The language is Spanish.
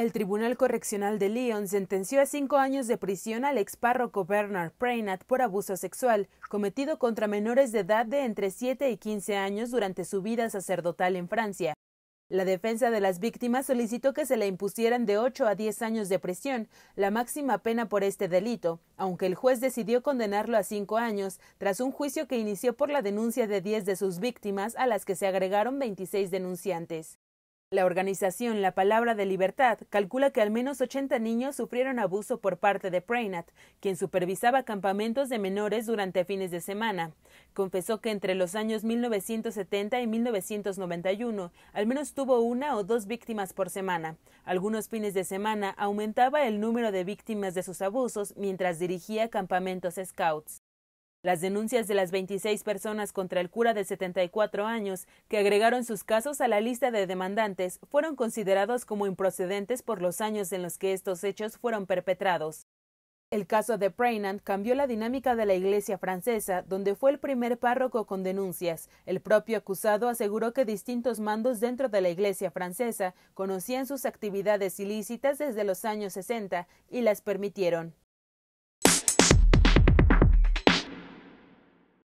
El Tribunal Correccional de Lyon sentenció a cinco años de prisión al párroco Bernard Preynat por abuso sexual cometido contra menores de edad de entre 7 y 15 años durante su vida sacerdotal en Francia. La defensa de las víctimas solicitó que se le impusieran de 8 a 10 años de prisión, la máxima pena por este delito, aunque el juez decidió condenarlo a cinco años tras un juicio que inició por la denuncia de 10 de sus víctimas a las que se agregaron 26 denunciantes. La organización La Palabra de Libertad calcula que al menos 80 niños sufrieron abuso por parte de Preynat, quien supervisaba campamentos de menores durante fines de semana. Confesó que entre los años 1970 y 1991 al menos tuvo una o dos víctimas por semana. Algunos fines de semana aumentaba el número de víctimas de sus abusos mientras dirigía campamentos scouts. Las denuncias de las 26 personas contra el cura de 74 años que agregaron sus casos a la lista de demandantes fueron considerados como improcedentes por los años en los que estos hechos fueron perpetrados. El caso de Preynant cambió la dinámica de la iglesia francesa, donde fue el primer párroco con denuncias. El propio acusado aseguró que distintos mandos dentro de la iglesia francesa conocían sus actividades ilícitas desde los años 60 y las permitieron.